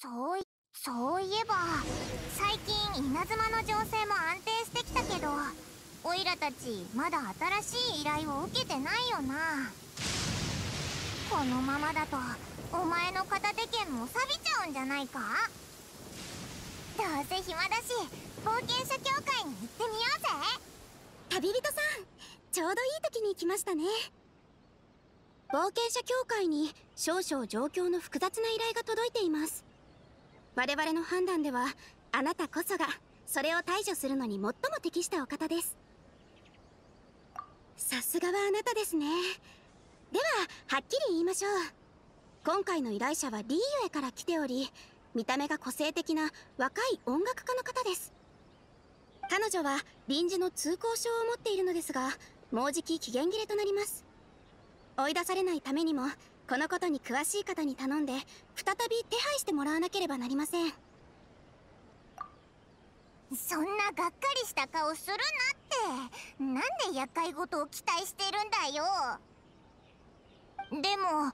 そういそういえば最近稲妻の情勢も安定してきたけどオイラたちまだ新しい依頼を受けてないよなこのままだとお前の片手剣も錆びちゃうんじゃないかどうせ暇だし冒険者協会に行ってみようぜ旅人さんちょうどいい時に来ましたね冒険者協会に少々状況の複雑な依頼が届いています我々の判断ではあなたこそがそれを対処するのに最も適したお方ですさすがはあなたですねでははっきり言いましょう今回の依頼者はリーユエから来ており見た目が個性的な若い音楽家の方です彼女は臨時の通行証を持っているのですがもうじき期限切れとなります追い出されないためにもこのことに詳しい方に頼んで再び手配してもらわなければなりませんそんながっかりした顔するなってなんで厄介事を期待してるんだよでも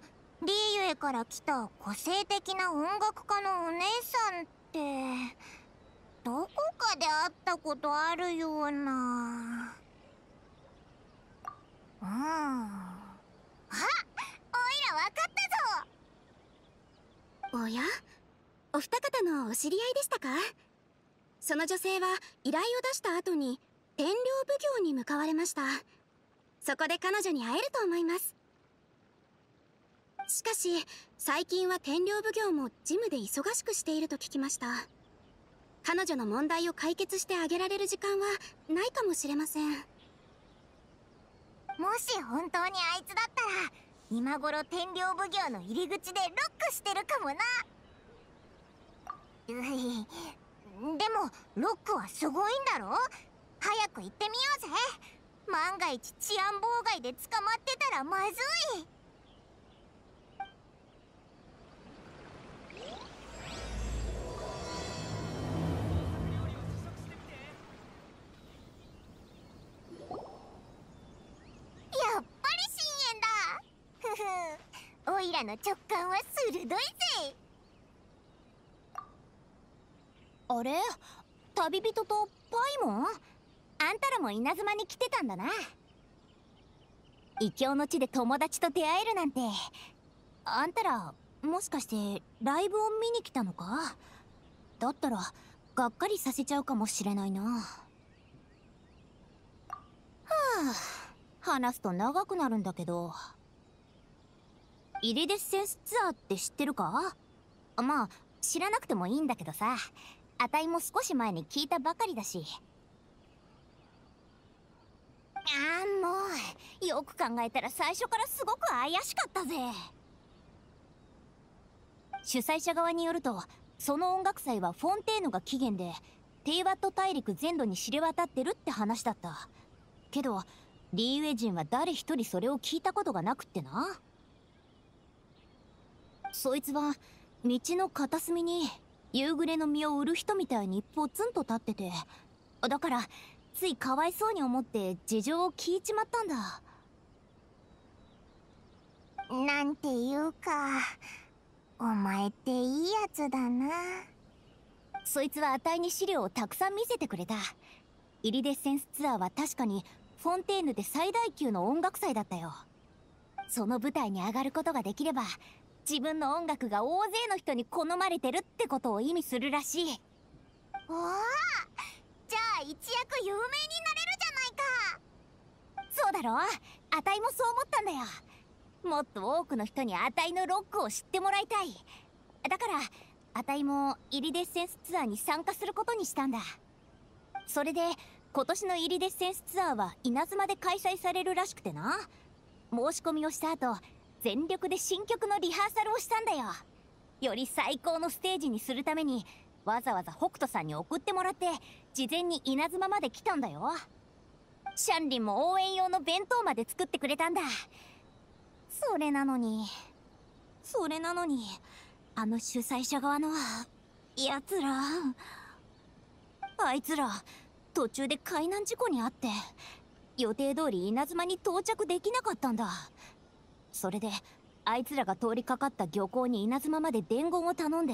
リーユエから来た個性的な音楽家のお姉さんってどこかで会ったことあるようなうんあおいらわかったぞおやお二方のお知り合いでしたかその女性は依頼を出した後に天領奉行に向かわれましたそこで彼女に会えると思いますしかし最近は天領奉行もジムで忙しくしていると聞きました彼女の問題を解決してあげられる時間はないかもしれませんもし本当にあいつだったら今頃天領奉行の入り口でロックしてるかもなういでもロックはすごいんだろ早く行ってみようぜ万が一治安妨害で捕まってたらまずいオイラの直感は鋭いぜあれ旅人とパイモンあんたらも稲妻に来てたんだな異教の地で友達と出会えるなんてあんたらもしかしてライブを見に来たのかだったらがっかりさせちゃうかもしれないなはあ話すと長くなるんだけどイリデッセンスツアーって知ってるかまあ知らなくてもいいんだけどさあたいも少し前に聞いたばかりだしあーもうよく考えたら最初からすごく怪しかったぜ主催者側によるとその音楽祭はフォンテーヌが起源でテイワット大陸全土に知れ渡ってるって話だったけどリーウェ人は誰一人それを聞いたことがなくってなそいつは道の片隅に夕暮れの実を売る人みたいにポツンと立っててだからついかわいそうに思って事情を聞いちまったんだなんていうかお前っていいやつだなそいつはあたいに資料をたくさん見せてくれた入りデッセンスツアーは確かにフォンテーヌで最大級の音楽祭だったよその舞台に上がることができれば自分の音楽が大勢の人に好まれてるってことを意味するらしいおおじゃあ一躍有名になれるじゃないかそうだろあたいもそう思ったんだよもっと多くの人にあたいのロックを知ってもらいたいだからあたいもイリデッセンスツアーに参加することにしたんだそれで今年のイリデッセンスツアーは稲妻で開催されるらしくてな申し込みをした後全力で新曲のリハーサルをしたんだよより最高のステージにするためにわざわざ北斗さんに送ってもらって事前に稲妻まで来たんだよシャンリンも応援用の弁当まで作ってくれたんだそれなのにそれなのにあの主催者側のやつらあいつら途中で海難事故に遭って予定通り稲妻に到着できなかったんだそれであいつらが通りかかった漁港に稲妻まで伝言を頼んで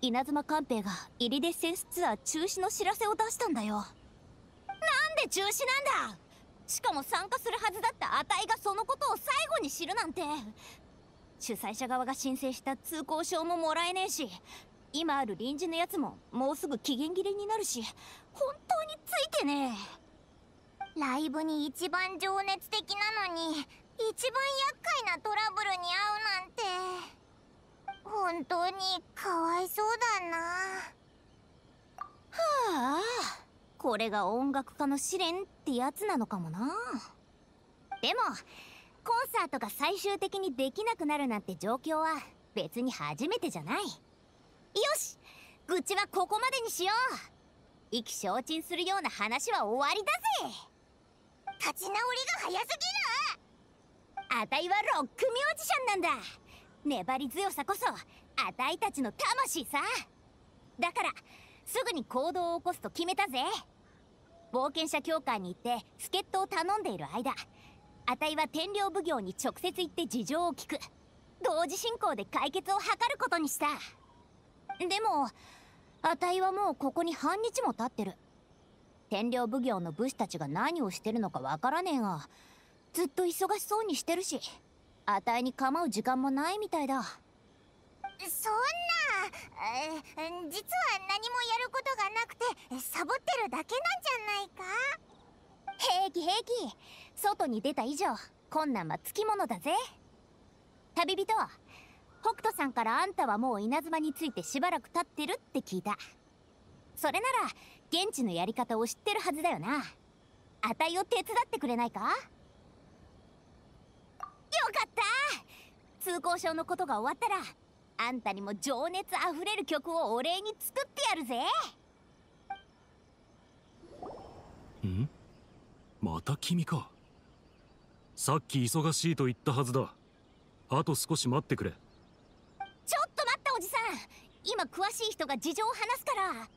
稲妻官兵がイリデッセンスツアー中止の知らせを出したんだよなんで中止なんだしかも参加するはずだったあたいがそのことを最後に知るなんて主催者側が申請した通行証ももらえねえし今ある臨時のやつももうすぐ期限切れになるし本当についてねえライブに一番情熱的なのに一番厄介なトラブルに遭うなんて本当にかわいそうだなはあこれが音楽家の試練ってやつなのかもなでもコンサートが最終的にできなくなるなんて状況は別に初めてじゃないよし愚痴はここまでにしよう意気消沈するような話は終わりだぜ立ち直りが早すぎるあたいはロックミュージシャンなんだ粘り強さこそあたいたちの魂さだからすぐに行動を起こすと決めたぜ冒険者協会に行って助っ人を頼んでいる間あたいは天領奉行に直接行って事情を聞く同時進行で解決を図ることにしたでもあたいはもうここに半日も経ってる天領奉行の武士たちが何をしてるのかわからねえがずっと忙しそうにしてるしあたいに構う時間もないみたいだそんな、えー、実は何もやることがなくてサボってるだけなんじゃないか平気平気外に出た以上こんなんはつきものだぜ旅人北斗さんからあんたはもう稲妻についてしばらく経ってるって聞いたそれなら現地のやり方を知ってるはずだよなあたいを手伝ってくれないかかった通行証のことが終わったらあんたにも情熱あふれる曲をお礼に作ってやるぜんまた君かさっき忙しいと言ったはずだあと少し待ってくれちょっと待ったおじさん今詳しい人が事情を話すから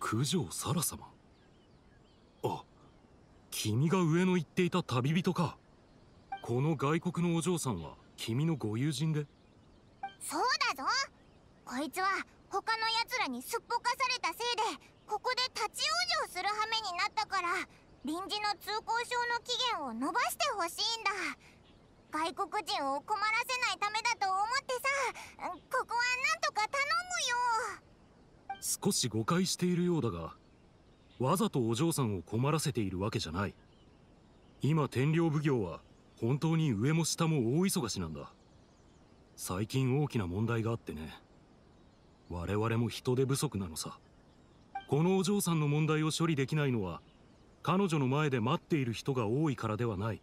九条サラ様君が上の行っていた旅人かこの外国のお嬢さんは君のご友人でそうだぞこいつは他の奴らにすっぽかされたせいでここで立ち往生する羽目になったから臨時の通行証の期限を延ばしてほしいんだ外国人を困らせないためだと思ってさここはなんとか頼むよ少し誤解しているようだがわざとお嬢さんを困らせているわけじゃない今天領奉行は本当に上も下も大忙しなんだ最近大きな問題があってね我々も人手不足なのさこのお嬢さんの問題を処理できないのは彼女の前で待っている人が多いからではない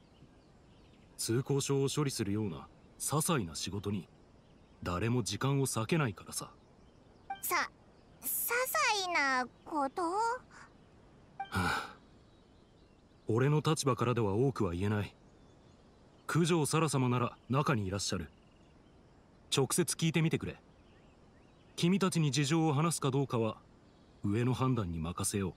通行証を処理するような些細な仕事に誰も時間を割けないからささ些細なことあ、俺の立場からでは多くは言えない九条沙様なら中にいらっしゃる直接聞いてみてくれ君たちに事情を話すかどうかは上の判断に任せよう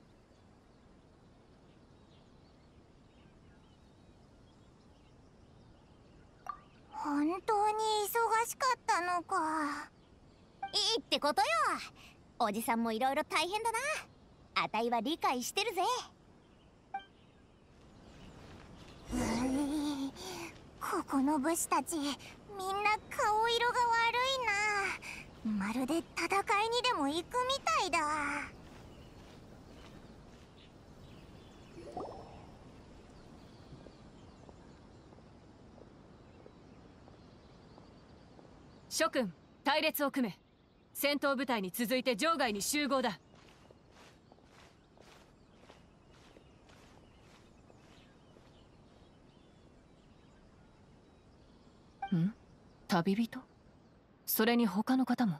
本当に忙しかったのかいいってことよおじさんもいろいろ大変だなあたいは理解してるぜここの武士たちみんな顔色が悪いなまるで戦いにでも行くみたいだ諸君隊列を組め戦闘部隊に続いて場外に集合だ旅人それに他の方も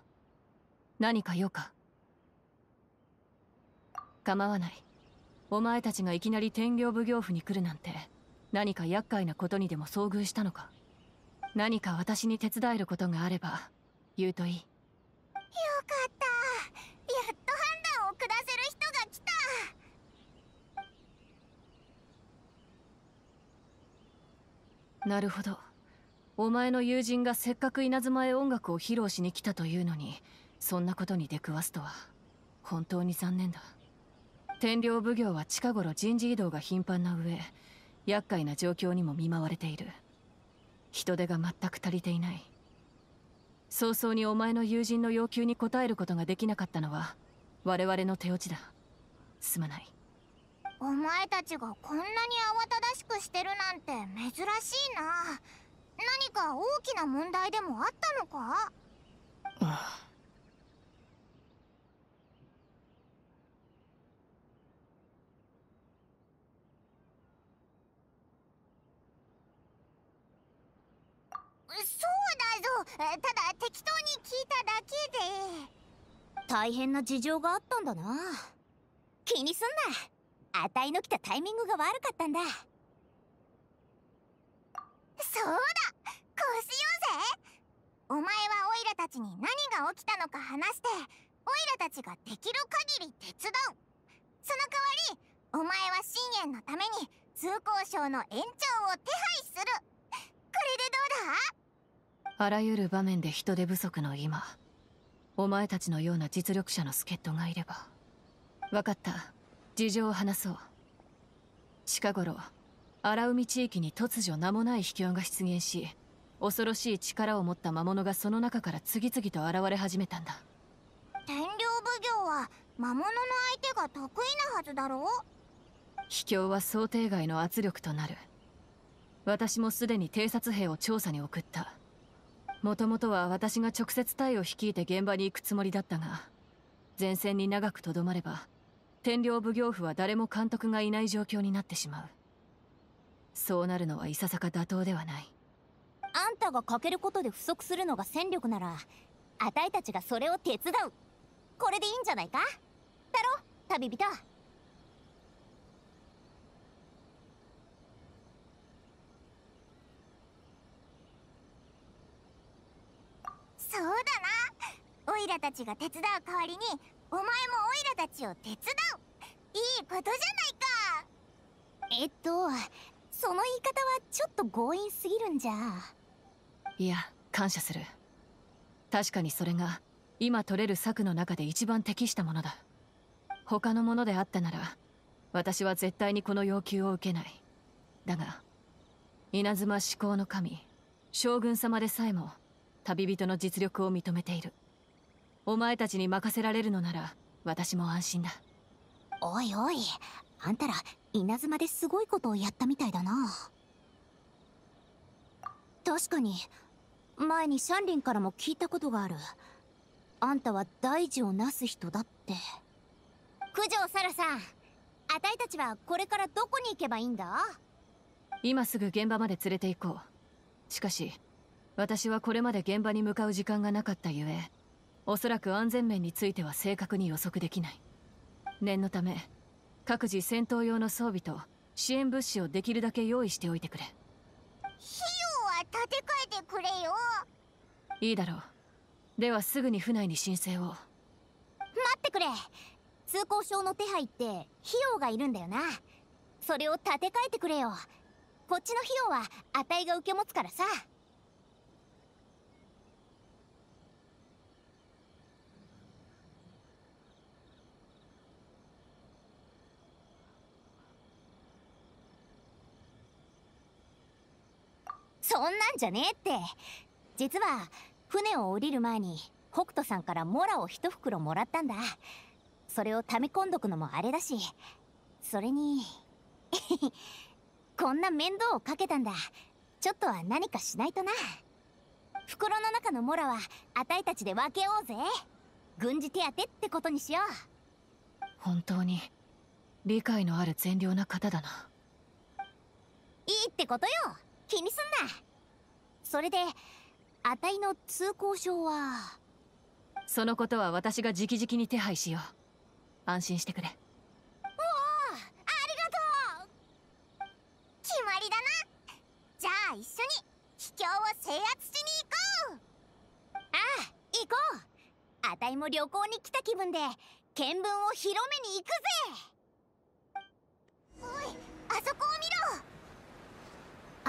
何か用か構わないお前たちがいきなり天行奉行府に来るなんて何か厄介なことにでも遭遇したのか何か私に手伝えることがあれば言うといいよかったやっと判断を下せる人が来たなるほどお前の友人がせっかく稲妻へ音楽を披露しに来たというのにそんなことに出くわすとは本当に残念だ天領奉行は近頃人事異動が頻繁な上厄介な状況にも見舞われている人手が全く足りていない早々にお前の友人の要求に応えることができなかったのは我々の手落ちだすまないお前たちがこんなに慌ただしくしてるなんて珍しいな何か大きな問題でもあったのかそうだぞただ適当に聞いただけで大変な事情があったんだな気にすんなあたいの来たタイミングが悪かったんだそうだこうしようぜお前はオイラたちに何が起きたのか話してオイラたちができる限り手伝うその代わりお前は深淵のために通行証の延長を手配するこれでどうだあらゆる場面で人手不足の今お前たちのような実力者の助っ人がいれば分かった事情を話そう近頃荒海地域に突如名もない秘境が出現し恐ろしい力を持った魔物がその中から次々と現れ始めたんだ天領奉行は魔物の相手が得意なはずだろう秘境は想定外の圧力となる私もすでに偵察兵を調査に送ったもともとは私が直接隊を率いて現場に行くつもりだったが前線に長くとどまれば天領奉行府は誰も監督がいない状況になってしまうそうなるのはいささか妥当ではないあんたが欠けることで不足するのが戦力ならあたいたちがそれを手伝うこれでいいんじゃないかだろ旅人そうだなオイラたちが手伝う代わりにお前もオイラたちを手伝ういいことじゃないかえっとその言い方はちょっと強引すぎるんじゃいや感謝する確かにそれが今取れる策の中で一番適したものだ他のものであったなら私は絶対にこの要求を受けないだが稲妻至高の神将軍様でさえも旅人の実力を認めているお前たちに任せられるのなら私も安心だおいおいあんたら稲妻ですごいことをやったみたいだな確かに前にシャンリンからも聞いたことがあるあんたは大事をなす人だって九条サラさんあたいたちはこれからどこに行けばいいんだ今すぐ現場まで連れて行こうしかし私はこれまで現場に向かう時間がなかったゆえおそらく安全面については正確に予測できない念のため各自戦闘用の装備と支援物資をできるだけ用意しておいてくれ費用は立て替えてくれよいいだろうではすぐに府内に申請を待ってくれ通行証の手配って費用がいるんだよなそれを立て替えてくれよこっちの費用は値が受け持つからさそんなんじゃねえって実は船を降りる前に北斗さんからモラを一袋もらったんだそれを溜め込んどくのもあれだしそれに こんな面倒をかけたんだちょっとは何かしないとな袋の中のモラはあたいたちで分けようぜ軍事手当ってことにしよう本当に理解のある善良な方だないいってことよ気にすんなそれであたいの通行証はそのことは私が直々に手配しよう安心してくれおおありがとう決まりだなじゃあ一緒に秘境を制圧しに行こうああ行こうあたいも旅行に来た気分で見聞を広めに行くぜおいあそこを見ろ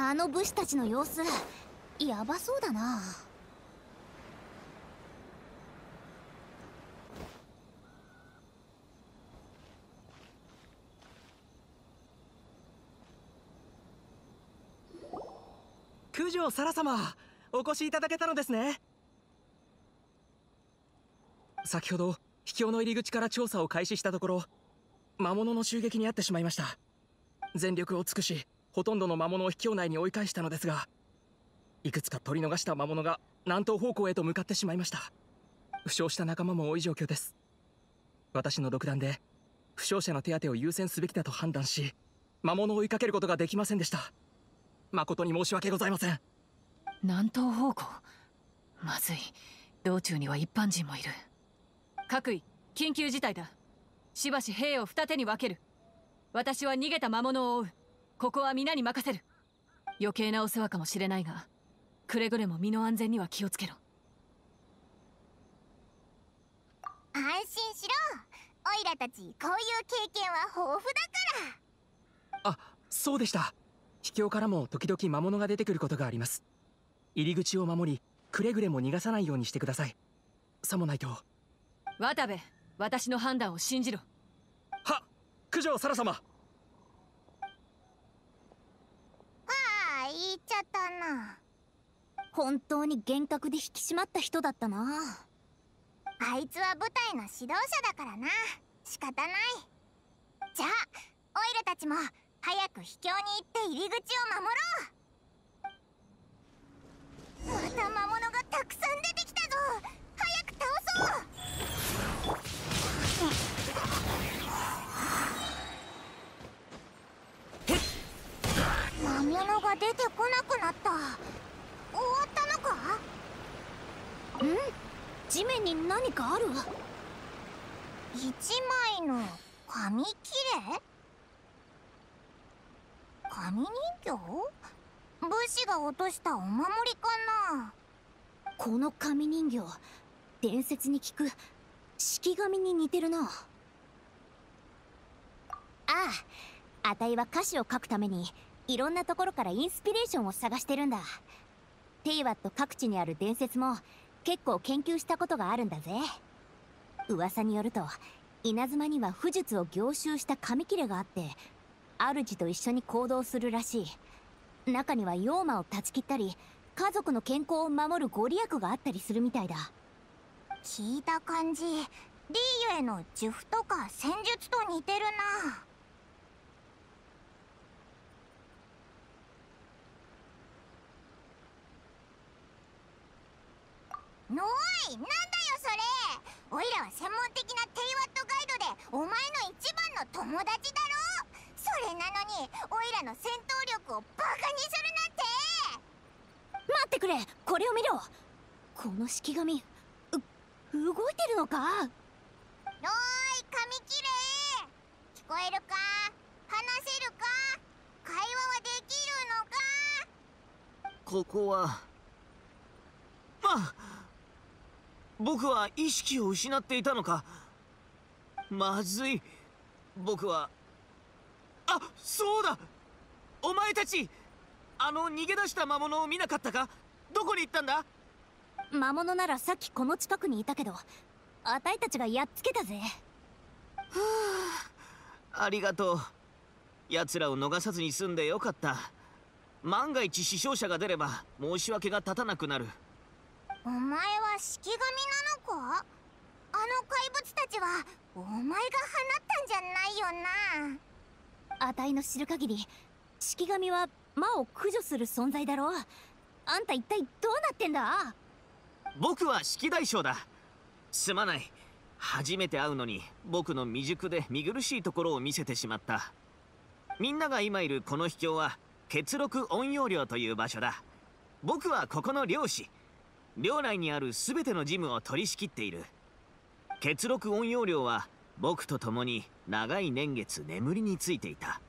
あの武士たちの様子やばそうだな九条サラ様お越しいただけたのですね先ほど秘境の入り口から調査を開始したところ魔物の襲撃に遭ってしまいました全力を尽くしほとんどの魔物を卑怯内に追い返したのですがいくつか取り逃した魔物が南東方向へと向かってしまいました負傷した仲間も多い状況です私の独断で負傷者の手当を優先すべきだと判断し魔物を追いかけることができませんでした誠に申し訳ございません南東方向まずい道中には一般人もいる各位緊急事態だしばし兵を二手に分ける私は逃げた魔物を追うここは皆に任せる余計なお世話かもしれないがくれぐれも身の安全には気をつけろ安心しろオイラたちこういう経験は豊富だからあそうでした秘境からも時々魔物が出てくることがあります入り口を守りくれぐれも逃がさないようにしてくださいさもないと渡部私の判断を信じろは九条サラ様聞いちゃったな本当に厳格で引き締まった人だったなあいつは部隊の指導者だからな仕方ないじゃあオイルたちも早く秘境に行って入り口を守ろう地面に何かある一枚の紙切れ紙人形武士が落としたお守りかなこの紙人形伝説に聞く式紙に似てるなあああたいは歌詞を書くためにいろんなところからインスピレーションを探してるんだテイワット各地にある伝説も結構研究したことがあるんだぜ噂によると稲妻には不術を凝集した紙切れがあって主と一緒に行動するらしい中には妖魔を断ち切ったり家族の健康を守るご利益があったりするみたいだ聞いた感じリーユへの呪符とか戦術と似てるなおいなんだよそれおいらは専門的なテイワットガイドでお前の一番の友達だろそれなのにおいらの戦闘力をバカにするなんて待ってくれこれを見ろこの式紙う動いてるのかおい紙切れ聞こえるか話せるか会話はできるのかここはあ僕は意識を失っていたのかまずい僕はあそうだお前たちあの逃げ出した魔物を見なかったかどこに行ったんだ魔物ならさっきこの近くにいたけどあたいたちがやっつけたぜはあ ありがとう奴らを逃さずに済んでよかった万が一死傷者が出れば申し訳が立たなくなるお前は式神なのかあの怪物たちはお前が放ったんじゃないよなあたいの知る限り式神は魔を駆除する存在だろあんた一体どうなってんだ僕は式大将だすまない初めて会うのに僕の未熟で見苦しいところを見せてしまったみんなが今いるこの秘境は結録音容量という場所だ僕はここの漁師寮内にある全てのジムを取り仕切っている結録音容量は僕と共に長い年月眠りについていた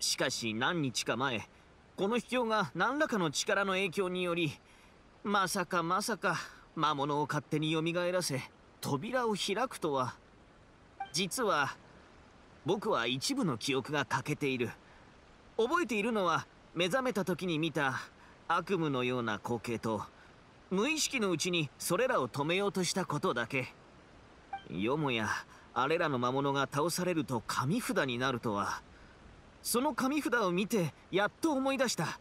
しかし何日か前この秘境が何らかの力の影響によりまさかまさか魔物を勝手によみがえらせ扉を開くとは実は僕は一部の記憶が欠けている覚えているのは目覚めた時に見た悪夢のような光景と無意識のうちにそれらを止めようとしたことだけよもやあれらの魔物が倒されると紙札になるとはその紙札を見てやっと思い出した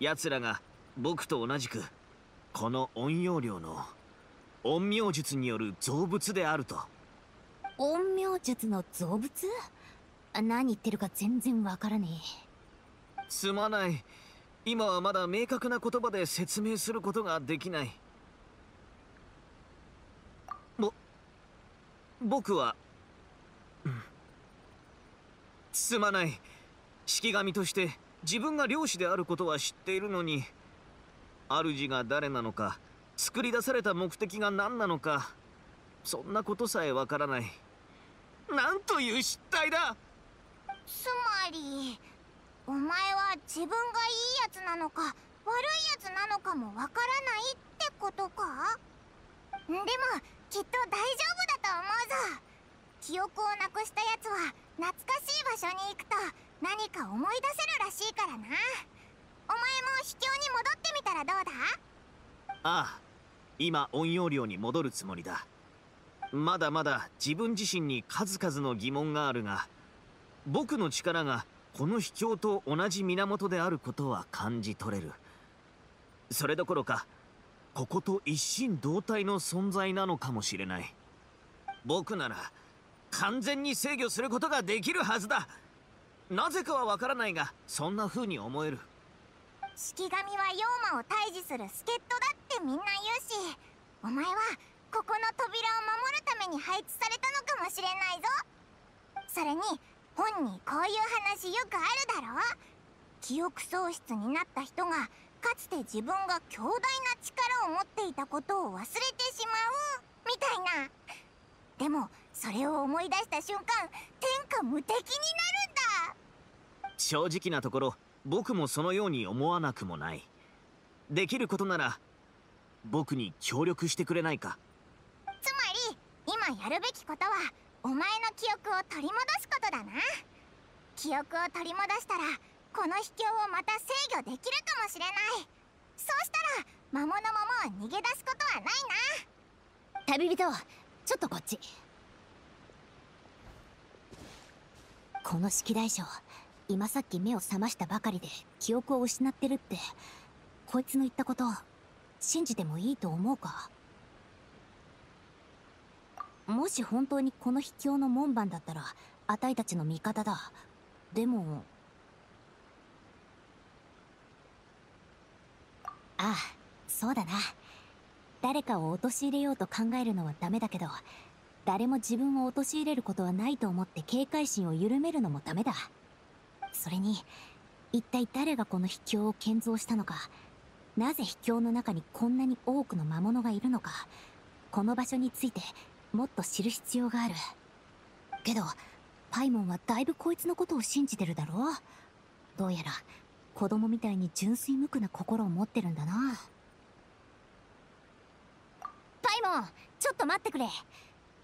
奴らが僕と同じくこの陰陽寮の陰陽術による造物であると陰陽術の造物何言ってるか全然わからねえすまない今はまだ明確な言葉で説明することができないぼ僕は、うん、すまない式神として自分が漁師であることは知っているのに主が誰なのか作り出された目的が何なのかそんなことさえわからないなんという失態だつまりお前は自分がいいやつなのか悪いやつなのかもわからないってことかでもきっと大丈夫だと思うぞ記憶をなくしたやつは懐かしい場所に行くと何か思い出せるらしいからなお前も秘境に戻ってみたらどうだああ今音容量に戻るつもりだまだまだ自分自身に数々の疑問があるが僕の力がこの秘境と同じ源であることは感じ取れるそれどころかここと一心同体の存在なのかもしれない僕なら完全に制御することができるはずだなぜかはわからないがそんな風に思える式神は妖魔を退治する助っ人だってみんな言うしお前はここの扉を守るために配置されたのかもしれないぞそれに本にこういう話よくあるだろう記憶喪失になった人がかつて自分が強大な力を持っていたことを忘れてしまうみたいなでもそれを思い出した瞬間天下無敵になるんだ正直なところ僕もそのように思わなくもないできることなら僕に協力してくれないかつまり今やるべきことはお前の記憶を取り戻すことだな記憶を取り戻したらこの秘境をまた制御できるかもしれないそうしたら魔物ももう逃げ出すことはないな旅人ちょっとこっちこの式大将今さっき目を覚ましたばかりで記憶を失ってるってこいつの言ったこと信じてもいいと思うかもし本当にこの秘境の門番だったらあたいたちの味方だでもああそうだな誰かを陥れようと考えるのはダメだけど誰も自分を陥れることはないと思って警戒心を緩めるのもダメだそれに一体誰がこの秘境を建造したのかなぜ秘境の中にこんなに多くの魔物がいるのかこの場所についてもっと知る必要があるけどパイモンはだいぶこいつのことを信じてるだろどうやら子供みたいに純粋無垢な心を持ってるんだなパイモンちょっと待ってくれ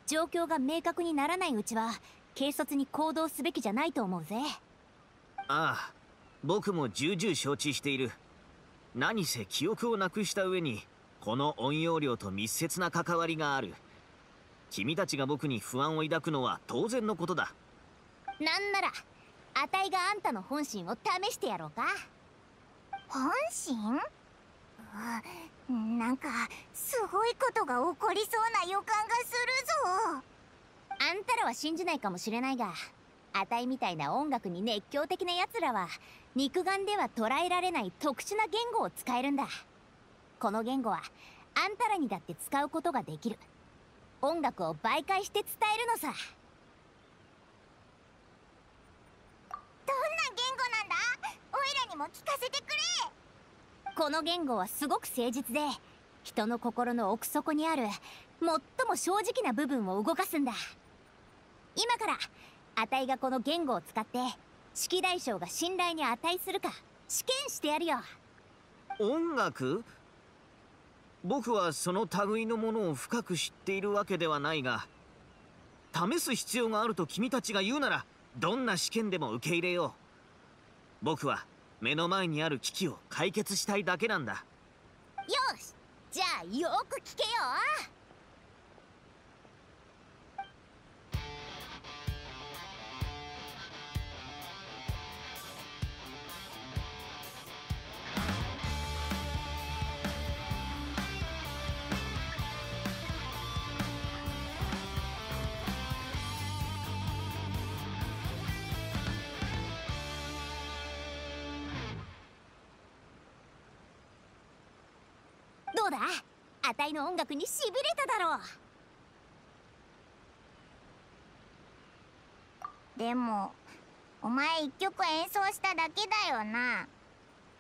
状況が明確にならないうちは警察に行動すべきじゃないと思うぜああ僕も重々承知している何せ記憶をなくした上にこの音容量と密接な関わりがある君たちが僕に不安を抱くのは当然のことだなんならあたいがあんたの本心を試してやろうか本心なんかすごいことが起こりそうな予感がするぞあんたらは信じないかもしれないがあたいみたいな音楽に熱狂的なやつらは肉眼では捉えられない特殊な言語を使えるんだこの言語はあんたらにだって使うことができる音楽を媒介して伝えるのさどんな言語なんだオイラにも聞かせてくれこの言語はすごく誠実で人の心の奥底にある最も正直な部分を動かすんだ今からあたいがこの言語を使って式大将が信頼に値するか試験してやるよ音楽僕はその類のものを深く知っているわけではないが試す必要があると君たちが言うならどんな試験でも受け入れよう僕は目の前にある危機を解決したいだけなんだよしじゃあよく聞けよあたいの音楽にしびれただろうでもお前一曲演奏しただけだよな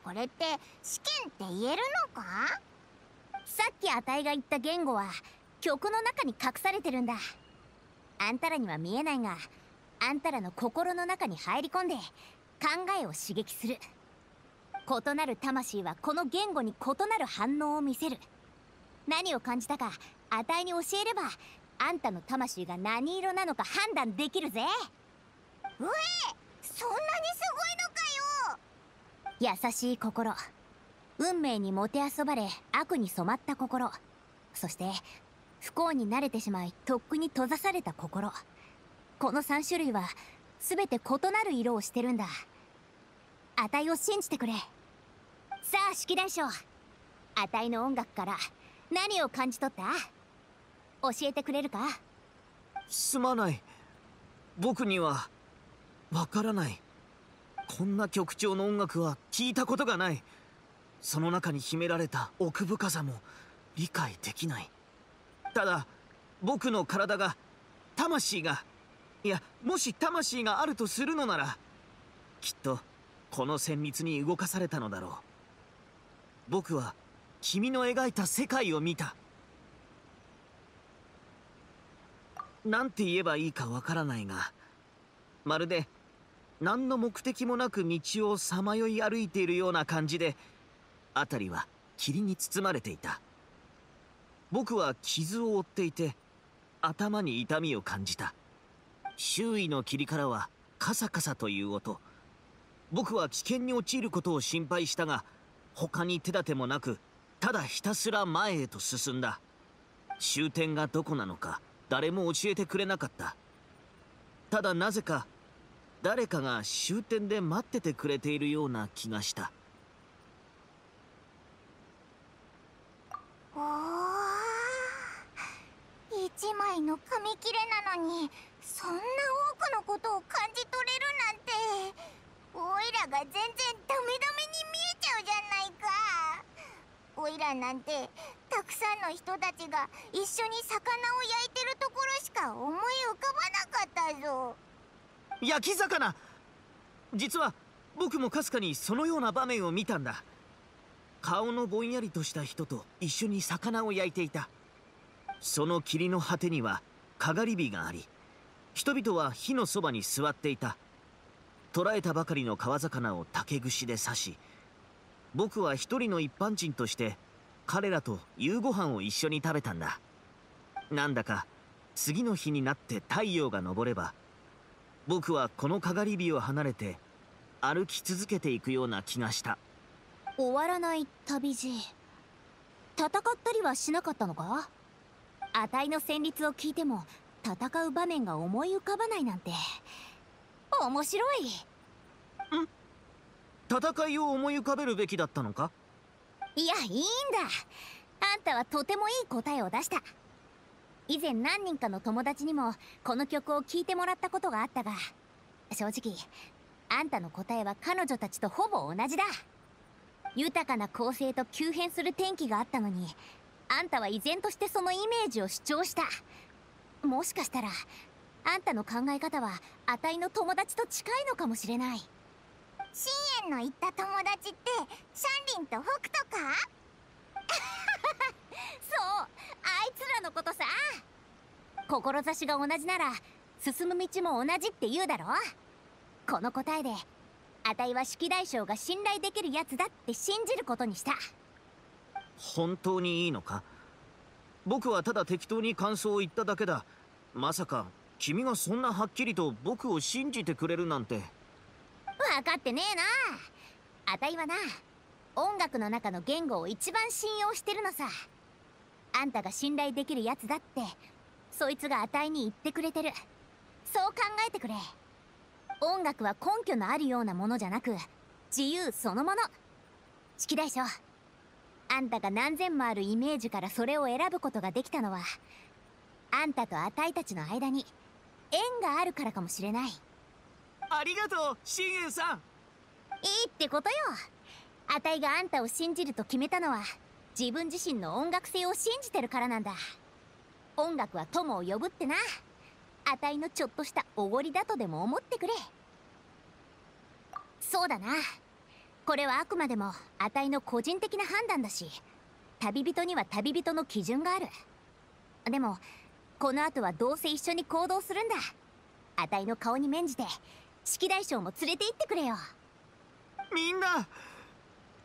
これって試験って言えるのかさっきあたいが言った言語は曲の中に隠されてるんだあんたらには見えないがあんたらの心の中に入り込んで考えを刺激する異なる魂はこの言語に異なる反応を見せる何を感じたかあたいに教えればあんたの魂が何色なのか判断できるぜうえそんなにすごいのかよ優しい心運命にもてあそばれ悪に染まった心そして不幸に慣れてしまいとっくに閉ざされた心この3種類は全て異なる色をしてるんだあたいを信じてくれさあ式大将あたいの音楽から何を感じ取った教えてくれるかすまない僕にはわからないこんな曲調の音楽は聞いたことがないその中に秘められた奥深さも理解できないただ僕の体が魂がいやもし魂があるとするのならきっとこの旋律に動かされたのだろう僕は君の描いた世界を見たなんて言えばいいかわからないがまるで何の目的もなく道をさまよい歩いているような感じで辺りは霧に包まれていた僕は傷を負っていて頭に痛みを感じた周囲の霧からはカサカサという音僕は危険に陥ることを心配したが他に手立てもなくただひたすら前へと進んだ終点がどこなのか誰も教えてくれなかったただなぜか誰かが終点で待っててくれているような気がしたお1枚の紙切れなのにそんな多くのことを感じ取れるなんてたくさんの人たちが一緒に魚を焼いてるところしか思い浮かばなかったぞ焼き魚実は僕もかすかにそのような場面を見たんだ顔のぼんやりとした人と一緒に魚を焼いていたその霧の果てにはかがり火があり人々は火のそばに座っていた捕らえたばかりの川魚を竹串で刺し僕は一人の一般人として彼らと夕ご飯を一緒に食べたんだなんだか次の日になって太陽が昇れば僕はこのかがり火を離れて歩き続けていくような気がした終わらない旅路戦ったりはしなかったのかあたいの旋律を聞いても戦う場面が思い浮かばないなんて面白いん戦いを思い浮かべるべきだったのかいやいいんだあんたはとてもいい答えを出した以前何人かの友達にもこの曲を聴いてもらったことがあったが正直あんたの答えは彼女たちとほぼ同じだ豊かな構成と急変する天気があったのにあんたは依然としてそのイメージを主張したもしかしたらあんたの考え方はあたいの友達と近いのかもしれない深淵の言った友達ってシャンリンと北斗か そうあいつらのことさ志が同じなら進む道も同じって言うだろこの答えであたいは式大将が信頼できるやつだって信じることにした本当にいいのか僕はただ適当に感想を言っただけだまさか君がそんなはっきりと僕を信じてくれるなんて分かってねえなあたいはな音楽の中の言語を一番信用してるのさあんたが信頼できるやつだってそいつがあたいに言ってくれてるそう考えてくれ音楽は根拠のあるようなものじゃなく自由そのもの式大将あんたが何千もあるイメージからそれを選ぶことができたのはあんたとあたいたちの間に縁があるからかもしれないありがとう信玄さんいいってことよあたいがあんたを信じると決めたのは自分自身の音楽性を信じてるからなんだ音楽は友を呼ぶってなあたいのちょっとしたおごりだとでも思ってくれそうだなこれはあくまでもあたいの個人的な判断だし旅人には旅人の基準があるでもこの後はどうせ一緒に行動するんだあたいの顔に免じて式大将も連れて行ってくれよみんな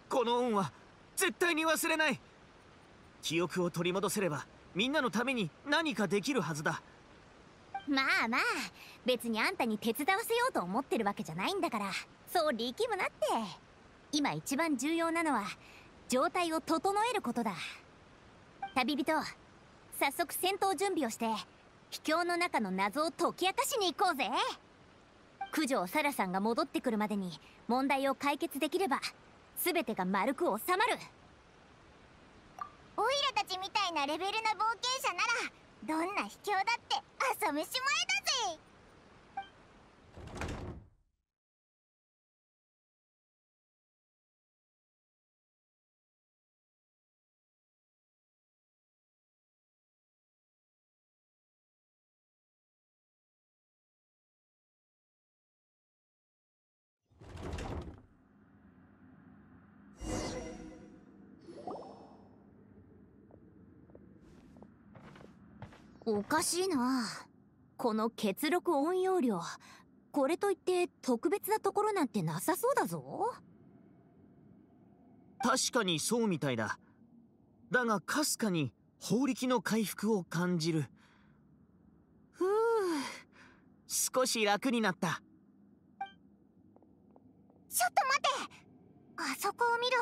この恩は絶対に忘れない記憶を取り戻せればみんなのために何かできるはずだまあまあ別にあんたに手伝わせようと思ってるわけじゃないんだからそう力むなって今一番重要なのは状態を整えることだ旅人早速戦闘準備をして秘境の中の謎を解き明かしに行こうぜ九条サラさんが戻ってくるまでに問題を解決できれば全てが丸く収まるオイラたちみたいなレベルの冒険者ならどんな秘境だって朝飯前だぜおかしいなこの血録音容量これといって特別なところなんてなさそうだぞ確かにそうみたいだだがかすかに法力の回復を感じるふう少し楽になったちょっと待ってあそこを見ろ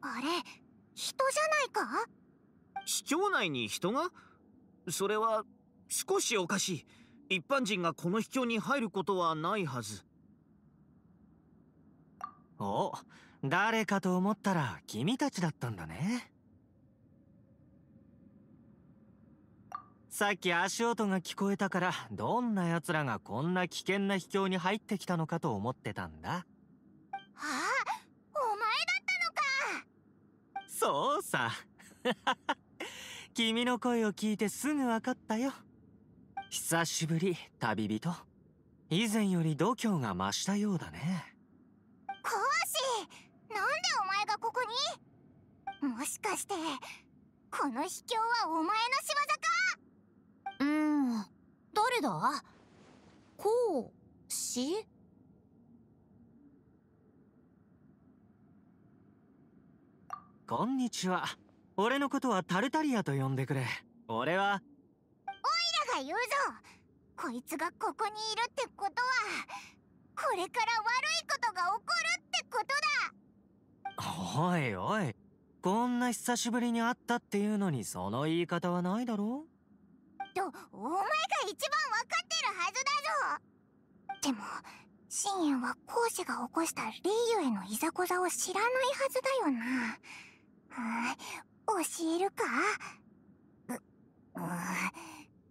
あれ人じゃないか市町内に人がそれは少しおかしい一般人がこの秘境に入ることはないはずお誰かと思ったら君たちだったんだねさっき足音が聞こえたからどんな奴らがこんな危険な秘境に入ってきたのかと思ってたんだああお前だったのかそうさ君の声を聞いてすぐ分かったよ久しぶり旅人以前より度胸が増したようだねコーシーなんでお前がここにもしかしてこの秘境はお前の仕業かうん誰だコーシこんにちは俺のことはタルタリアと呼んでくれ俺はオイラが言うぞこいつがここにいるってことはこれから悪いことが起こるってことだおいおいこんな久しぶりに会ったっていうのにその言い方はないだろとお前が一番分かってるはずだぞでも深玄は講師が起こしたリーユへのいざこざを知らないはずだよな教えるかう、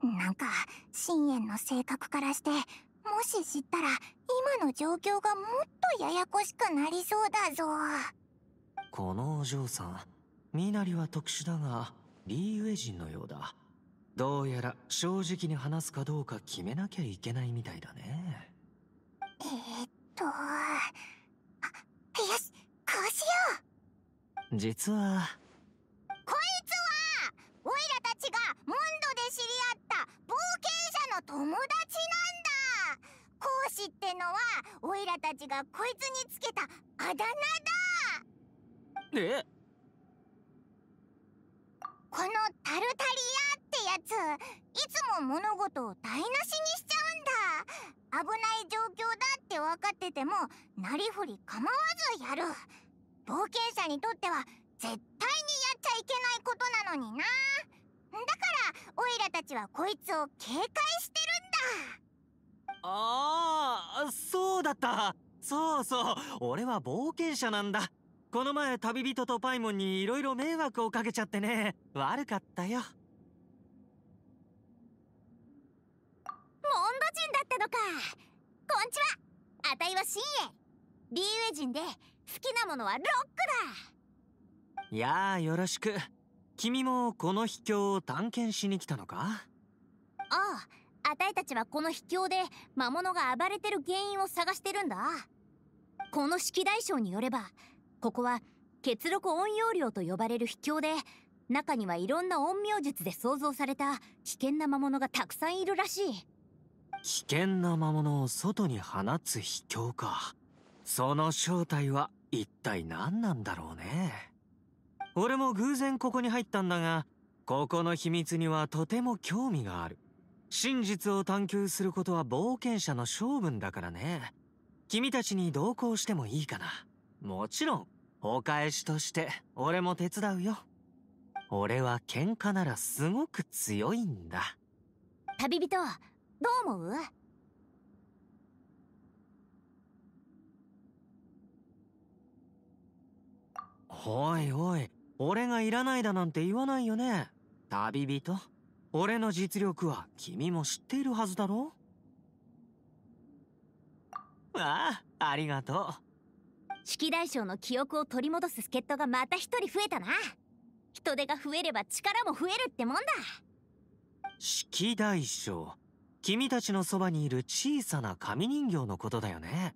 うん、なんか、深淵の性格からして、もし知ったら、今の状況がもっとややこしくなりそうだぞ。このお嬢さん、身なりは特殊だが、リーウェ人のようだ。どうやら正直に話すかどうか決めなきゃいけないみたいだね。えー、っと、あ、よし、こうしよう実は、知り合った冒険者の友達なんだ講師ってのはオイラたちがこいつにつけたあだ名だえこのタルタリアってやついつも物事を台無しにしちゃうんだ危ない状況だって分かっててもなりふり構わずやる冒険者にとっては絶対にやっちゃいけないことなのになだからオイラたちはこいつを警戒してるんだああそうだったそうそう俺は冒険者なんだこの前旅人とパイモンに色々迷惑をかけちゃってね悪かったよモンド人だったのかこんちはあたいはンエリーウェ人で好きなものはロックだやあよろしく君もこの秘境を探検しに来たのかああ、あたいたちはこの秘境で魔物が暴れてる原因を探してるんだ。この式大将によれば、ここは血力音容量と呼ばれる秘境で、中にはいろんな陰陽術で想像された危険な魔物がたくさんいるらしい。危険な魔物を外に放つ秘境か。その正体は一体何なんだろうね。俺も偶然ここに入ったんだが、ここの秘密にはとても興味がある。真実を探求することは冒険者の性分だからね。君たちに同行してもいいかな。もちろん、お返しとして俺も手伝うよ。俺は喧嘩ならすごく強いんだ。旅人、どう思うおいおい俺がいらないだなんて言わないよね旅人俺の実力は君も知っているはずだろああありがとう式大将の記憶を取り戻す助っ人がまた一人増えたな人手が増えれば力も増えるってもんだ式大将君たちのそばにいる小さな紙人形のことだよね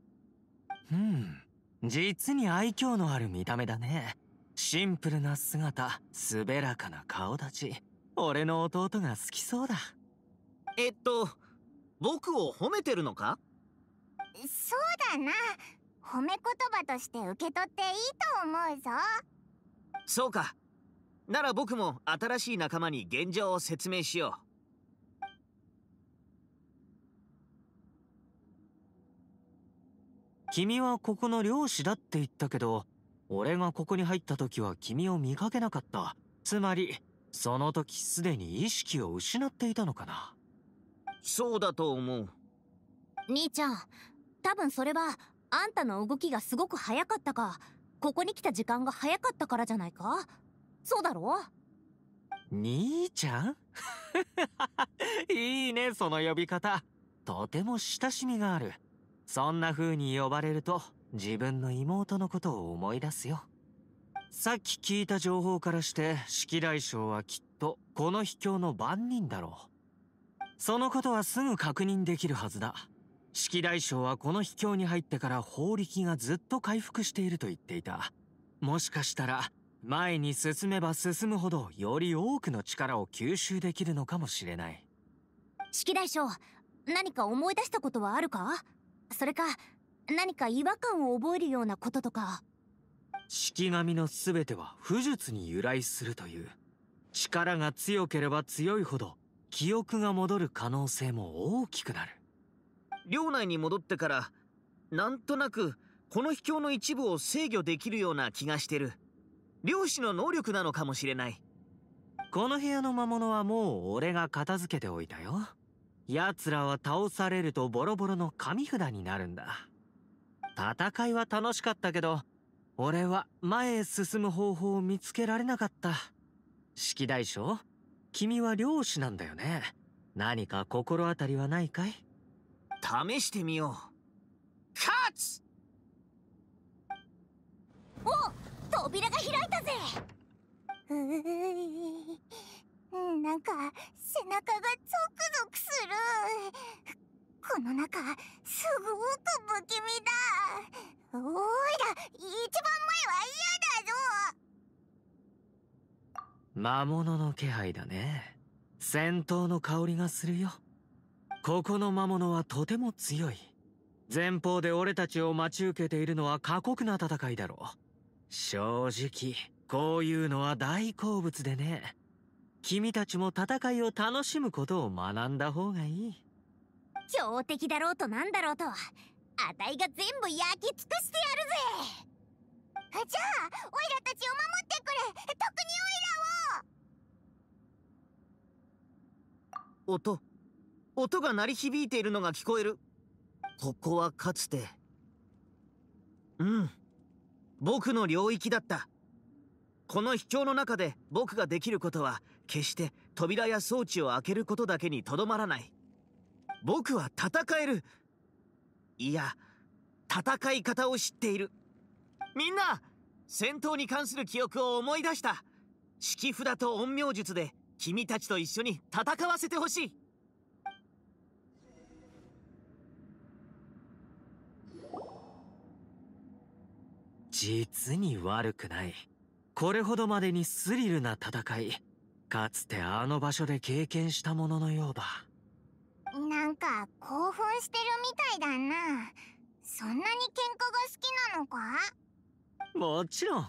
うん実に愛嬌のある見た目だねシンプルな姿滑らかな顔立ち俺の弟が好きそうだえっと僕を褒めてるのかそうだな褒め言葉として受け取っていいと思うぞそうかなら僕も新しい仲間に現状を説明しよう君はここの漁師だって言ったけど俺がここに入った時は君を見かけなかった。つまり、その時すでに意識を失っていたのかな。そうだと思う。兄ちゃん、多分それは、あんたの動きがすごく早かったか、ここに来た時間が早かったからじゃないかそうだろ兄ちゃん いいね、その呼び方。とても親しみがある。そんな風に呼ばれると、自分の妹のことを思い出すよ。さっき聞いた情報からして、式大将はきっとこの秘境の番人だろう。そのことはすぐ確認できるはずだ。式大将はこの秘境に入ってから法力がずっと回復していると言っていた。もしかしたら、前に進めば進むほどより多くの力を吸収できるのかもしれない。式大将、何か思い出したことはあるかそれか、何か違和感を覚えるようなこととか式神の全ては不術に由来するという力が強ければ強いほど記憶が戻る可能性も大きくなる領内に戻ってからなんとなくこの秘境の一部を制御できるような気がしてる漁師の能力なのかもしれないこの部屋の魔物はもう俺が片付けておいたよ奴らは倒されるとボロボロの紙札になるんだ戦いは楽しかったけど、俺は前へ進む方法を見つけられなかった。式大将君は漁師なんだよね。何か心当たりはないかい試してみよう。カツお扉が開いたぜうーん、なんか背中がゾクゾクするこの中すごく不気味だおいら一番前は嫌だぞ魔物の気配だね戦闘の香りがするよここの魔物はとても強い前方で俺たちを待ち受けているのは過酷な戦いだろう正直こういうのは大好物でね君たちも戦いを楽しむことを学んだ方がいい強敵だろうとなんだろうとあたいが全部焼き尽くしてやるぜじゃあオイラたちを守ってくれ特にオイラを音音が鳴り響いているのが聞こえるここはかつてうん僕の領域だったこの秘境の中で僕ができることは決して扉や装置を開けることだけにとどまらない僕は戦えるいや戦い方を知っているみんな戦闘に関する記憶を思い出した式札と陰陽術で君たちと一緒に戦わせてほしい実に悪くないこれほどまでにスリルな戦いかつてあの場所で経験したもののようだなんか興奮してるみたいだなそんなに喧嘩が好きなのかもちろん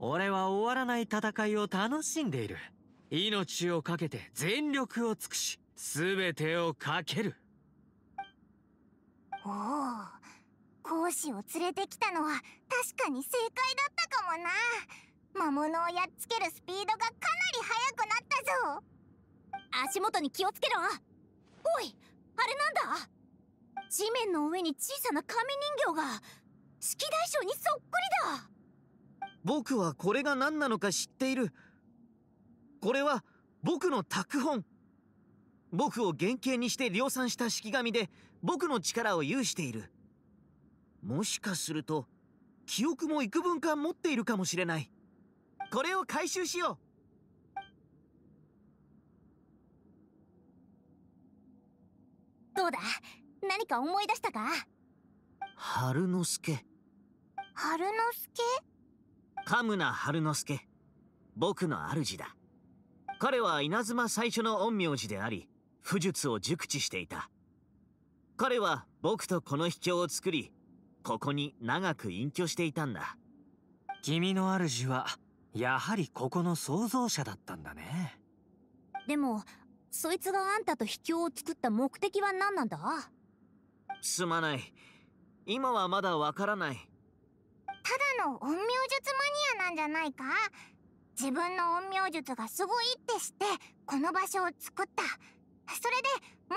俺は終わらない戦いを楽しんでいる命を懸けて全力を尽くし全てをかけるおお講師を連れてきたのは確かに正解だったかもな魔物をやっつけるスピードがかなり速くなったぞ足元に気をつけろおいれなんだ地面の上に小さな紙人形が式大将にそっくりだ僕はこれが何なのか知っているこれは僕の拓本僕を原型にして量産した式紙で僕の力を有しているもしかすると記憶も幾分間持っているかもしれないこれを回収しようどうだ何か思い出したか春之助春之助カムナ春之助僕の主だ彼は稲妻最初の陰陽師であり不術を熟知していた彼は僕とこの秘境を作りここに長く隠居していたんだ君の主はやはりここの創造者だったんだねでもそいつがあんたと秘境を作った目的は何なんだすまない今はまだわからないただの陰陽術マニアなんじゃないか自分の陰陽術がすごいって知ってこの場所を作ったそれ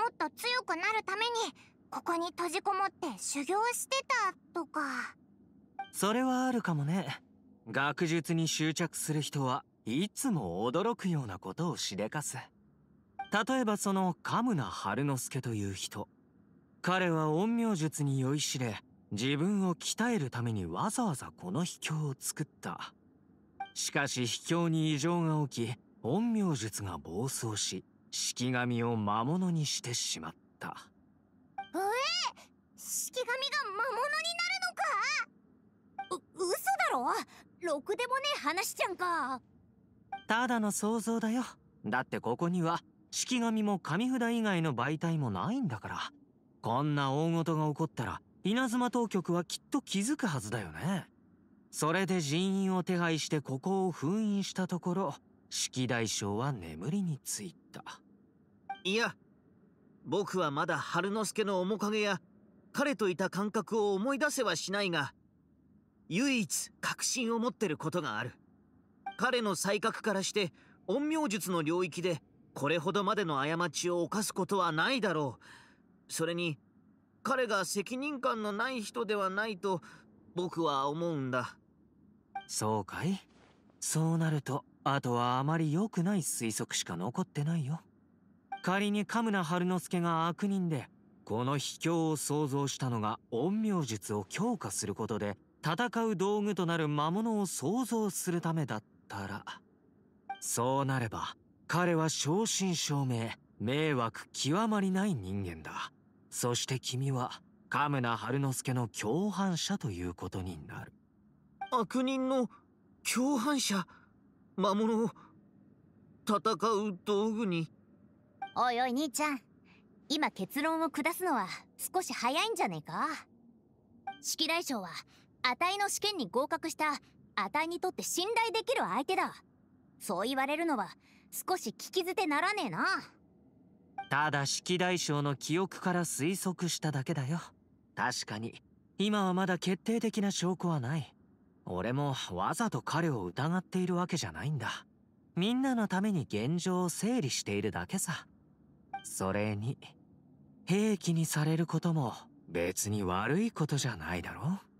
でもっと強くなるためにここに閉じこもって修行してたとかそれはあるかもね学術に執着する人はいつも驚くようなことをしでかす例えばそのカムナ春之助という人彼は陰陽術に酔いしれ自分を鍛えるためにわざわざこの秘境を作ったしかし秘境に異常が起き陰陽術が暴走し式神を魔物にしてしまったええ式神が魔物になるのかう嘘だろろくでもねえ話ちゃんかただの想像だよだってここには式紙も紙札以外の媒体もないんだからこんな大事が起こったら稲妻当局はきっと気づくはずだよねそれで人員を手配してここを封印したところ式大将は眠りについたいや僕はまだ春之助の面影や彼といた感覚を思い出せはしないが唯一確信を持ってることがある彼の才覚からして陰陽術の領域でこれほどまでの過ちを犯すことはないだろう。それに、彼が責任感のない人ではないと僕は思うんだ。そうかいそうなると、あとはあまり良くない推測しか残ってないよ。仮にカムナ春之助が悪人で、この秘境を想像したのが陰陽術を強化することで、戦う道具となる魔物を創造するためだったら、そうなれば、彼は正真正銘迷惑極まりない人間だそして君はカムナ春之助の共犯者ということになる悪人の共犯者魔物を戦う道具においおい兄ちゃん今結論を下すのは少し早いんじゃねえか式大将は値の試験に合格した値にとって信頼できる相手だそう言われるのは少し聞き捨てならねえなただ式大将の記憶から推測しただけだよ確かに今はまだ決定的な証拠はない俺もわざと彼を疑っているわけじゃないんだみんなのために現状を整理しているだけさそれに兵器にされることも別に悪いことじゃないだろう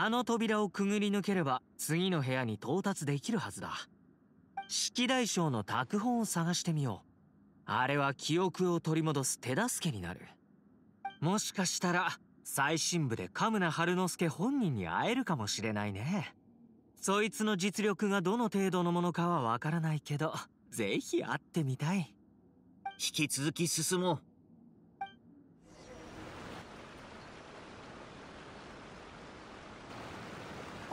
あの扉をくぐり抜ければ次の部屋に到達できるはずだ式大将の拓本を探してみようあれは記憶を取り戻す手助けになるもしかしたら最深部でカムナ春之助本人に会えるかもしれないねそいつの実力がどの程度のものかはわからないけどぜひ会ってみたい引き続き進もう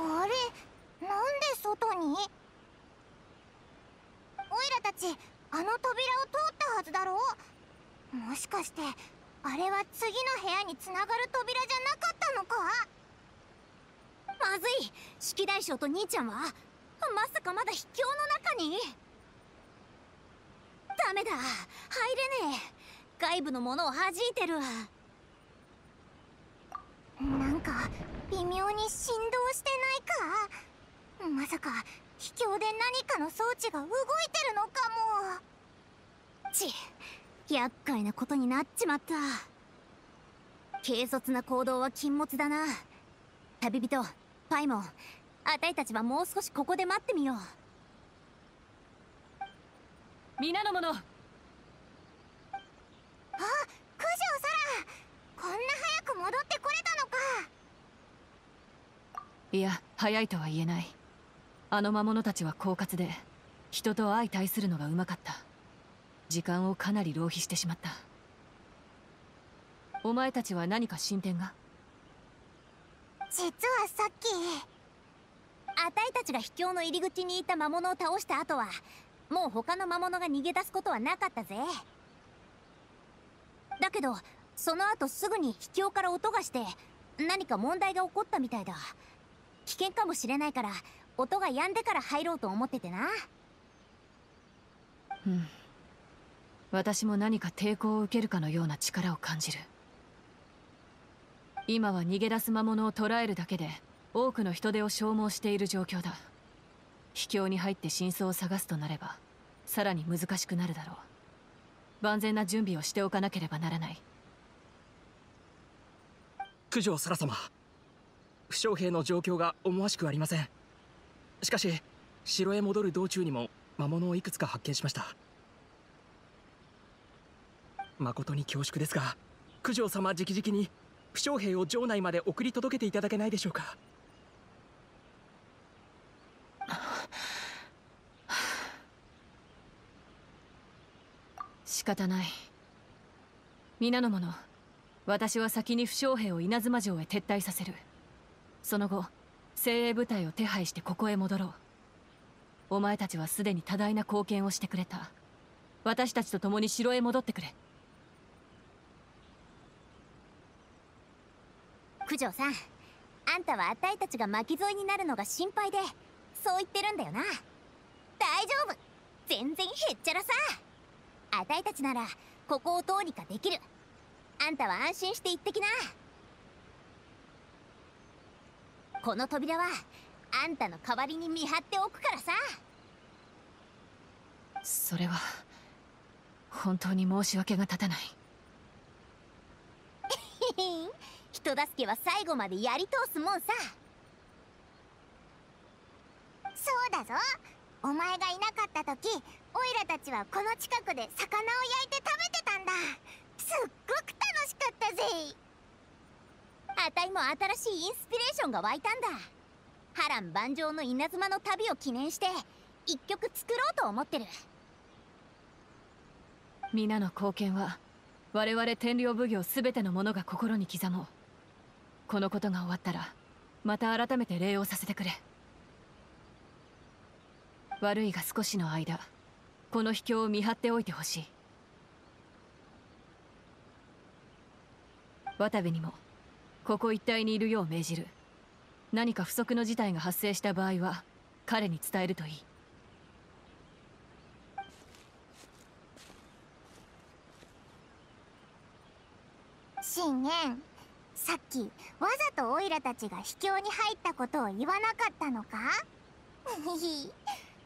あれなんで外にオイラたちあの扉を通ったはずだろうもしかしてあれは次の部屋につながる扉じゃなかったのかまずい式大将と兄ちゃんはまさかまだ秘境の中にダメだ入れねえ外部のものを弾いてるなんか微妙に振動してないかまさか秘境で何かの装置が動いてるのかもち厄介なことになっちまった軽率な行動は禁物だな旅人パイモンあたいたちはもう少しここで待ってみよう皆の者あ九条ラこんな早く戻っていや早いとは言えないあの魔物たちは狡猾で人と相対するのがうまかった時間をかなり浪費してしまったお前たちは何か進展が実はさっきあたいたちが秘境の入り口にいた魔物を倒した後はもう他の魔物が逃げ出すことはなかったぜだけどその後すぐに秘境から音がして何か問題が起こったみたいだ危険かもしれないから音が止んでから入ろうと思っててなうん私も何か抵抗を受けるかのような力を感じる今は逃げ出す魔物を捕らえるだけで多くの人手を消耗している状況だ秘境に入って真相を探すとなればさらに難しくなるだろう万全な準備をしておかなければならない九条サラ様負傷兵の状況が思わしくありませんしかし城へ戻る道中にも魔物をいくつか発見しました誠に恐縮ですが九条様直々に負傷兵を城内まで送り届けていただけないでしょうか仕方ない皆の者私は先に負傷兵を稲妻城へ撤退させるその後精鋭部隊を手配してここへ戻ろうお前たちはすでに多大な貢献をしてくれた私たちと共に城へ戻ってくれ九条さんあんたはあたいたちが巻き添えになるのが心配でそう言ってるんだよな大丈夫全然へっちゃらさあたいたちならここをどうにかできるあんたは安心して行ってきなこの扉はあんたの代わりに見張っておくからさそれは本当に申し訳が立たない 人助けは最後までやり通すもんさそうだぞお前がいなかった時オイラたちはこの近くで魚を焼いて食べてたんだすっごく楽しかったぜあたいも新しいインスピレーションが湧いたんだ波乱万丈の稲妻の旅を記念して一曲作ろうと思ってる皆の貢献は我々天領奉行全てのものが心に刻もうこのことが終わったらまた改めて礼をさせてくれ悪いが少しの間この秘境を見張っておいてほしい渡部にもここ一帯にいるよう命じる何か不測の事態が発生した場合は彼に伝えるといい信玄さっきわざとオイラたちが秘境に入ったことを言わなかったのか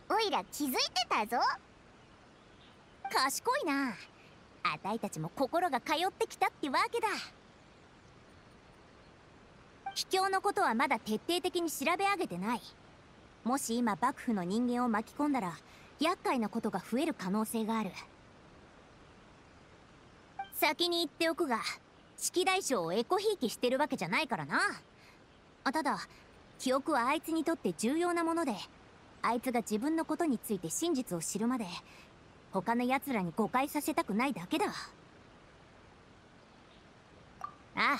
オイラ気づいてたぞ賢いなあたいたちも心が通ってきたってわけだ秘境のことはまだ徹底的に調べ上げてないもし今幕府の人間を巻き込んだら厄介なことが増える可能性がある先に言っておくが式大将をエコひいきしてるわけじゃないからなただ記憶はあいつにとって重要なものであいつが自分のことについて真実を知るまで他の奴らに誤解させたくないだけだああ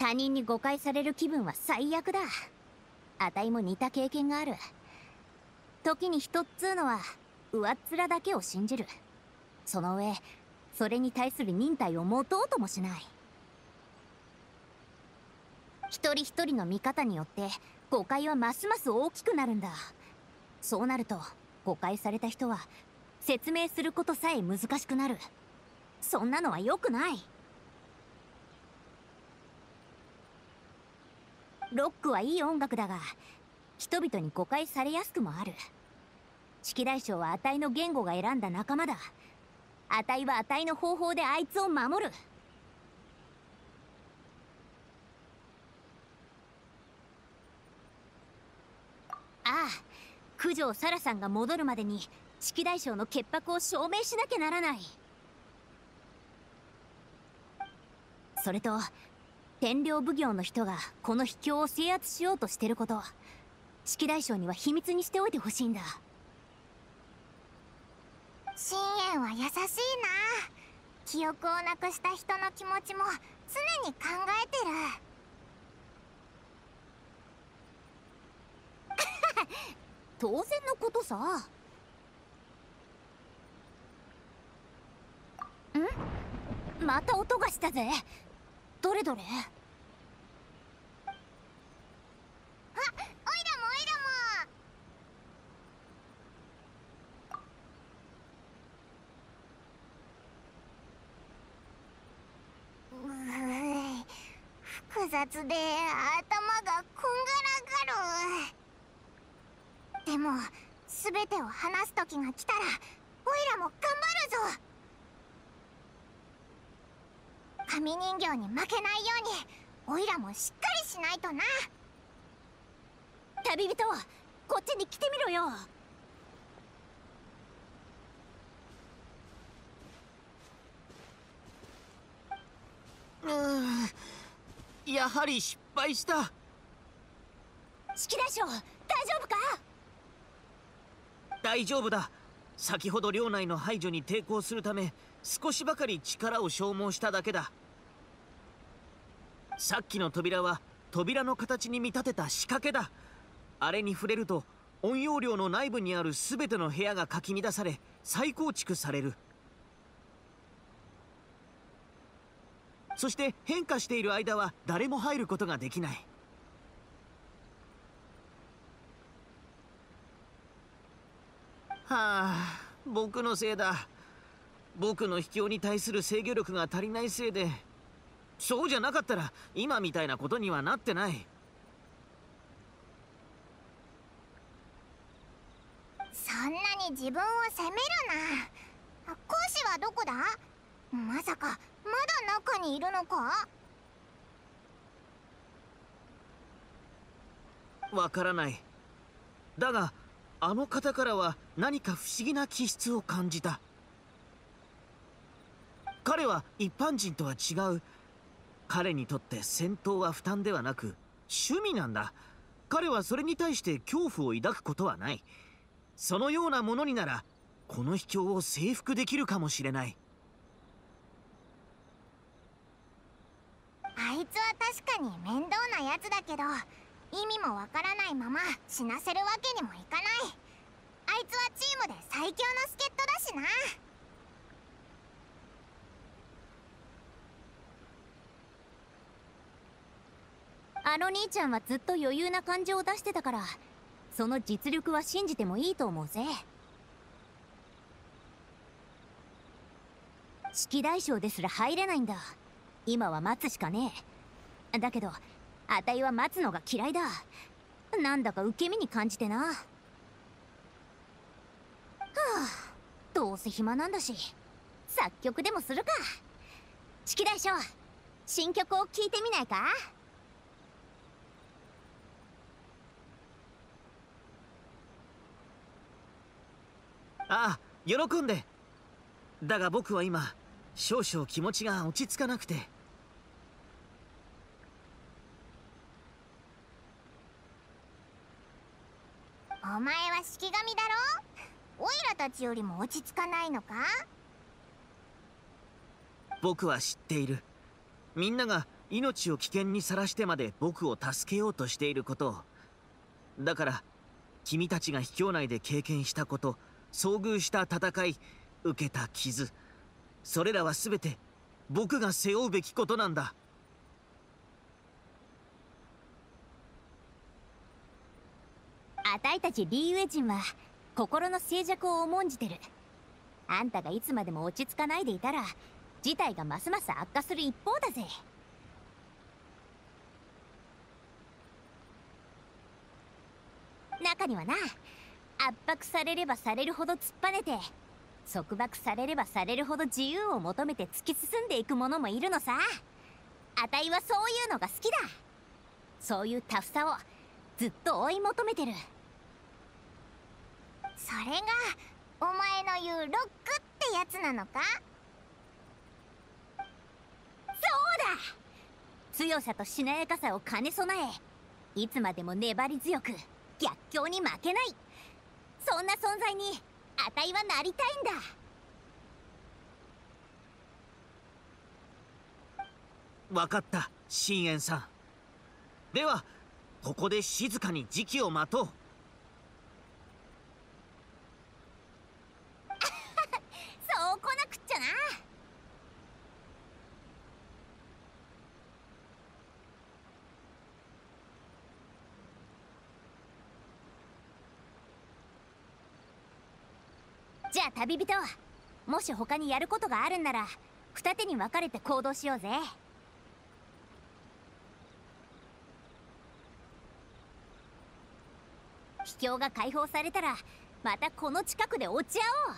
他人に誤解される気分は最悪だあたいも似た経験がある時に人っつうのは上っ面だけを信じるその上それに対する忍耐を持とうともしない一人一人の見方によって誤解はますます大きくなるんだそうなると誤解された人は説明することさえ難しくなるそんなのは良くないロックはいい音楽だが人々に誤解されやすくもある式大将はあたいの言語が選んだ仲間だあたいはあたいの方法であいつを守るああ九条サラさんが戻るまでに式大将の潔白を証明しなきゃならないそれと天領奉行の人がこの秘境を制圧しようとしてること式大将には秘密にしておいてほしいんだ深淵は優しいな記憶をなくした人の気持ちも常に考えてる 当然のことさんまた音がしたぜどれどれあオイラもオイラもう複雑で頭がこんがらがるでもすべてを話す時が来たらオイラも頑張るぞ紙人形に負けないようにオイラもしっかりしないとな旅人こっちに来てみろよやはり失敗した式大将大丈夫か大丈夫だ先ほど領内の排除に抵抗するため少しばかり力を消耗しただけださっきの扉は扉の形に見立てた仕掛けだあれに触れると音容量の内部にある全ての部屋がかき乱され再構築されるそして変化している間は誰も入ることができないはあ僕のせいだ僕の秘境に対する制御力が足りないせいでそうじゃなかったら今みたいなことにはなってないそんなに自分を責めるな講師はどこだまさかまだ中にいるのかわからないだがあの方からは何か不思議な気質を感じた彼は一般人とは違う彼にとって戦闘は負担ではなく趣味なんだ彼はそれに対して恐怖を抱くことはないそのようなものにならこの秘境を征服できるかもしれないあいつは確かに面倒なやつだけど意味もわからないまま死なせるわけにもいかないあいつはチームで最強の助っ人だしなあの兄ちゃんはずっと余裕な感情を出してたからその実力は信じてもいいと思うぜ式大将ですら入れないんだ今は待つしかねえだけどあたいは待つのが嫌いだなんだか受け身に感じてなはあどうせ暇なんだし作曲でもするか式大将新曲を聴いてみないかああ喜んでだが僕は今少々気持ちが落ち着かなくてお前は式神だろオイラたちよりも落ち着かないのか僕は知っているみんなが命を危険にさらしてまで僕を助けようとしていることをだから君たちが卑怯内で経験したこと遭遇した戦い受けた傷それらは全て僕が背負うべきことなんだあたいたちリーウェ人は心の静寂を重んじてるあんたがいつまでも落ち着かないでいたら事態がますます悪化する一方だぜ中にはな圧迫されればされるほど突っぱねて束縛されればされるほど自由を求めて突き進んでいく者もいるのさあたいはそういうのが好きだそういうタフさをずっと追い求めてるそれがお前の言うロックってやつなのかそうだ強さとしなやかさを兼ね備えいつまでも粘り強く逆境に負けないそんな存在にあたいはなりたいんだわかった深淵さんではここで静かに時期を待とう そう来なくっちゃなじゃあ旅人もし他にやることがあるんなら二手に分かれて行動しようぜ秘境が解放されたらまたこの近くで落ち合おう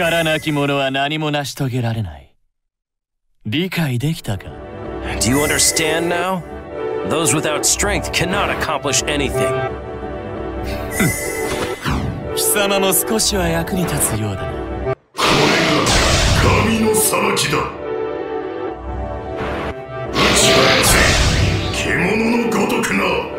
力なき者は何も成し遂げられない。理解できたか Do you understand now? Those without strength cannot accomplish anything. 貴様も少しは役に立つようだな。これが神の裁きだ。獣のごとくな。